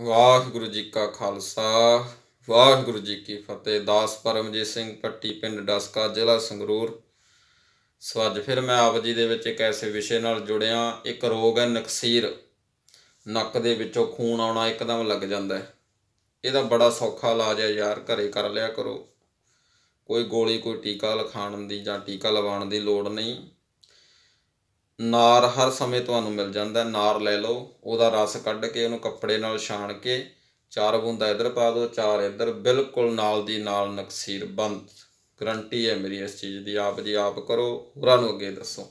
ਵਾਹਿਗੁਰੂ ਜੀ ਕਾ ਖਾਲਸਾ ਵਾਹਿਗੁਰੂ ਜੀ ਕੀ ਫਤਿਹ ਦਾਸ ਪਰਮਜੀਤ ਸਿੰਘ ਪੱਟੀ ਪਿੰਡ ਡਸਕਾ ਜ਼ਿਲ੍ਹਾ ਸੰਗਰੂਰ ਸੋ ਅੱਜ ਫਿਰ ਮੈਂ ਆਪ ਜੀ ਦੇ ਵਿੱਚ ਇੱਕ ਐਸੇ ਵਿਸ਼ੇ ਨਾਲ ਜੁੜਿਆ ਇੱਕ ਰੋਗ ਹੈ ਨਕਸੀਰ ਨੱਕ ਦੇ ਵਿੱਚੋਂ ਖੂਨ ਆਉਣਾ ਇੱਕਦਮ ਲੱਗ ਜਾਂਦਾ ਹੈ ਇਹਦਾ ਬੜਾ ਸੌਖਾ ਇਲਾਜ ਹੈ ਯਾਰ ਘਰੇ ਕਰ ਲਿਆ ਕਰੋ ਕੋਈ ਗੋਲੀ ਕੋਈ ਟੀਕਾ ਲਖਾਣ ਦੀ ਜਾਂ ਟੀਕਾ ਲਵਾਉਣ ਦੀ ਲੋੜ ਨਹੀਂ ਨਾਰ ਹਰ ਸਮੇਂ ਤੁਹਾਨੂੰ ਮਿਲ ਜਾਂਦਾ ਨਾਰ ਲੈ ਲਓ ਉਹਦਾ ਰਸ ਕੱਢ ਕੇ ਉਹਨੂੰ ਕੱਪੜੇ ਨਾਲ ਛਾਣ ਕੇ ਚਾਰ ਬੂੰਦਾ ਇੱਧਰ ਪਾ ਦਿਓ ਚਾਰ ਇੱਧਰ ਬਿਲਕੁਲ ਨਾਲ ਦੀ ਨਾਲ ਨਕਸੀਰ ਬੰਦ ਗਰੰਟੀ ਹੈ ਮੇਰੀ ਇਸ ਚੀਜ਼ ਦੀ ਆਪ ਜੀ ਆਪ ਕਰੋ ਹੋਰਾਂ ਨੂੰ ਅੱਗੇ ਦੱਸੋ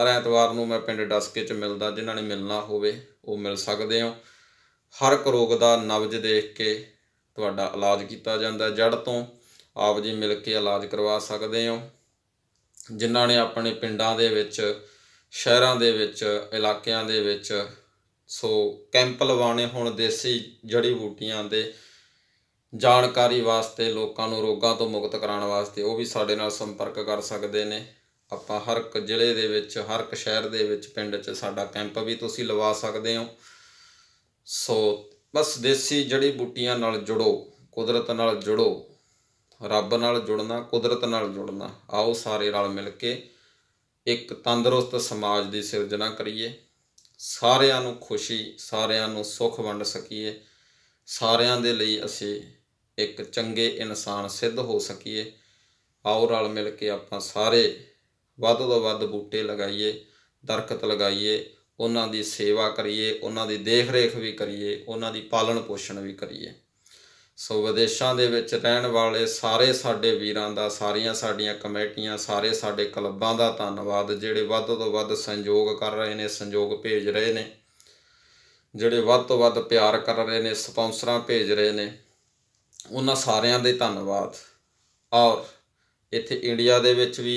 ਹਰ ਐਤਵਾਰ ਨੂੰ ਮੈਂ ਪਿੰਡ ਡਸਕੇ 'ਚ ਮਿਲਦਾ ਜਿਨ੍ਹਾਂ ਨੇ ਮਿਲਣਾ ਹੋਵੇ ਉਹ ਮਿਲ ਸਕਦੇ ਹੋ ਹਰ ਇੱਕ ਰੋਗ ਦਾ ਨਵਜ ਦੇਖ ਕੇ ਤੁਹਾਡਾ ਇਲਾਜ ਕੀਤਾ ਜਾਂਦਾ ਜੜ ਤੋਂ ਆਪ ਜੀ ਮਿਲ ਕੇ ਇਲਾਜ ਕਰਵਾ ਸਕਦੇ ਹੋ ਜਿਨ੍ਹਾਂ ਨੇ ਆਪਣੇ ਪਿੰਡਾਂ ਦੇ ਵਿੱਚ ਸ਼ਹਿਰਾਂ ਦੇ ਵਿੱਚ ਇਲਾਕਿਆਂ ਦੇ ਵਿੱਚ ਸੋ ਕੈਂਪ ਲਵਾਉਣੇ ਹੁਣ ਦੇਸੀ ਜੜੀ ਬੂਟੀਆਂ ਦੇ ਜਾਣਕਾਰੀ ਵਾਸਤੇ ਲੋਕਾਂ ਨੂੰ ਰੋਗਾਂ ਤੋਂ ਮੁਕਤ ਕਰਾਉਣ ਵਾਸਤੇ ਉਹ ਵੀ ਸਾਡੇ ਨਾਲ ਸੰਪਰਕ ਕਰ ਸਕਦੇ ਨੇ ਆਪਾਂ ਹਰ ਇੱਕ ਜ਼ਿਲ੍ਹੇ ਦੇ ਵਿੱਚ ਹਰ ਇੱਕ ਸ਼ਹਿਰ ਦੇ ਵਿੱਚ ਪਿੰਡ 'ਚ ਸਾਡਾ ਕੈਂਪ ਵੀ ਤੁਸੀਂ ਲਵਾ ਸਕਦੇ ਹੋ ਸੋ ਬਸ ਦੇਸੀ ਜੜੀ ਬੂਟੀਆਂ ਨਾਲ ਜੁੜੋ ਕੁਦਰਤ ਨਾਲ ਜੁੜੋ ਰੱਬ ਨਾਲ ਜੁੜਨਾ ਕੁਦਰਤ ਨਾਲ ਜੁੜਨਾ ਆਓ ਸਾਰੇ ਰਲ ਮਿਲ ਕੇ ਇੱਕ ਤੰਦਰੁਸਤ ਸਮਾਜ ਦੀ ਸਿਰਜਣਾ ਕਰੀਏ ਸਾਰਿਆਂ ਨੂੰ ਖੁਸ਼ੀ ਸਾਰਿਆਂ ਨੂੰ ਸੁੱਖ ਵੰਡ ਸਕੀਏ ਸਾਰਿਆਂ ਦੇ ਲਈ ਅਸੀਂ ਇੱਕ ਚੰਗੇ ਇਨਸਾਨ ਸਿੱਧ ਹੋ ਸਕੀਏ ਆਓ ਰਲ ਮਿਲ ਕੇ ਆਪਾਂ ਸਾਰੇ ਵੱਧ ਤੋਂ ਵੱਧ ਬੂਟੇ ਲਗਾਈਏ ਦਰਖਤ ਲਗਾਈਏ ਉਹਨਾਂ ਦੀ ਸੇਵਾ ਕਰੀਏ ਉਹਨਾਂ ਦੀ ਦੇਖ-ਰੇਖ ਵੀ ਕਰੀਏ ਉਹਨਾਂ ਦੀ ਪਾਲਣ ਪੋਸ਼ਣ ਵੀ ਕਰੀਏ ਸੋ ਵਿਦੇਸ਼ਾਂ ਦੇ ਵਿੱਚ ਰਹਿਣ ਵਾਲੇ ਸਾਰੇ ਸਾਡੇ ਵੀਰਾਂ ਦਾ ਸਾਰੀਆਂ ਸਾਡੀਆਂ ਕਮੇਟੀਆਂ ਸਾਰੇ ਸਾਡੇ ਕਲੱਬਾਂ ਦਾ ਧੰਨਵਾਦ ਜਿਹੜੇ ਵੱਧ ਤੋਂ ਵੱਧ ਸੰਯੋਗ ਕਰ ਰਹੇ ਨੇ ਸੰਯੋਗ ਭੇਜ ਰਹੇ ਨੇ ਜਿਹੜੇ ਵੱਧ ਤੋਂ ਵੱਧ ਪਿਆਰ ਕਰ ਰਹੇ ਨੇ ਸਪਾਂਸਰਾਂ ਭੇਜ ਰਹੇ ਨੇ ਉਹਨਾਂ ਸਾਰਿਆਂ ਦੇ ਧੰਨਵਾਦ ਔਰ ਇੱਥੇ ਇੰਡੀਆ ਦੇ ਵਿੱਚ ਵੀ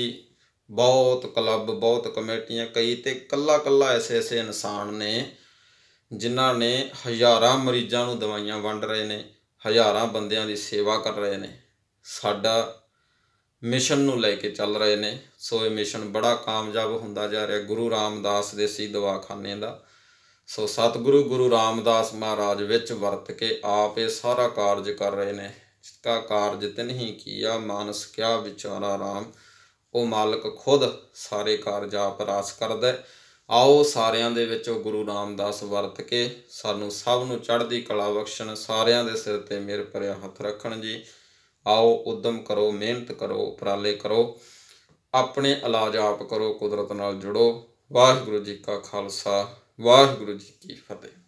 ਬਹੁਤ ਕਲੱਬ ਬਹੁਤ ਕਮੇਟੀਆਂ ਕਈ ਤੇ ਕੱਲਾ ਕੱਲਾ ਐਸੇ ਐਸੇ ਇਨਸਾਨ ਨੇ ਜਿਨ੍ਹਾਂ ਨੇ ਹਜ਼ਾਰਾਂ ਮਰੀਜ਼ਾਂ ਨੂੰ ਦਵਾਈਆਂ ਵੰਡ ਰਹੇ ਨੇ ਹਜ਼ਾਰਾਂ ਬੰਦਿਆਂ ਦੀ ਸੇਵਾ ਕਰ ਰਹੇ ਨੇ ਸਾਡਾ ਮਿਸ਼ਨ ਨੂੰ ਲੈ ਕੇ ਚੱਲ ਰਹੇ ਨੇ ਸੋ ਇਹ ਮਿਸ਼ਨ ਬੜਾ ਕਾਮਯਾਬ ਹੁੰਦਾ ਜਾ ਰਿਹਾ ਗੁਰੂ ਰਾਮਦਾਸ ਦੇਸੀ ਦਵਾਖਾਨੇ ਦਾ ਸੋ ਸਤਿਗੁਰੂ ਗੁਰੂ ਰਾਮਦਾਸ ਮਹਾਰਾਜ ਵਿੱਚ ਵਰਤ ਕੇ ਆਪ ਇਹ ਸਾਰਾ ਕਾਰਜ ਕਰ ਰਹੇ ਨੇ ਜਿਸਕਾ ਕਾਰਜ ਤਿਨ ਹੀ ਕੀਆ ਮਾਨਸ ਕਿਆ ਵਿਚਾਰਾ ਰਾਮ ਉਹ ਮਾਲਕ ਖੁਦ ਸਾਰੇ ਕਾਰਜ ਆਪ ਰਾਸ ਕਰਦਾ ਹੈ ਆਓ ਸਾਰਿਆਂ ਦੇ ਵਿੱਚ ਉਹ ਗੁਰੂ ਰਾਮਦਾਸ ਵਰਤ ਕੇ ਸਾਨੂੰ ਸਭ ਨੂੰ ਚੜ੍ਹਦੀ ਕਲਾ ਬਖਸ਼ਣ ਸਾਰਿਆਂ ਦੇ ਸਿਰ ਤੇ ਮੇਰ ਭਰਿਆ ਹੱਥ ਰੱਖਣ ਜੀ ਆਓ ਉਦਮ ਕਰੋ ਮਿਹਨਤ ਕਰੋ ਉਪਰਾਲੇ ਕਰੋ ਆਪਣੇ ਇਲਾਜ ਆਪ ਕਰੋ ਕੁਦਰਤ ਨਾਲ ਜੁੜੋ ਵਾਹਿਗੁਰੂ ਜੀ ਕਾ ਖਾਲਸਾ ਵਾਹਿਗੁਰੂ ਜੀ ਕੀ ਫਤਿਹ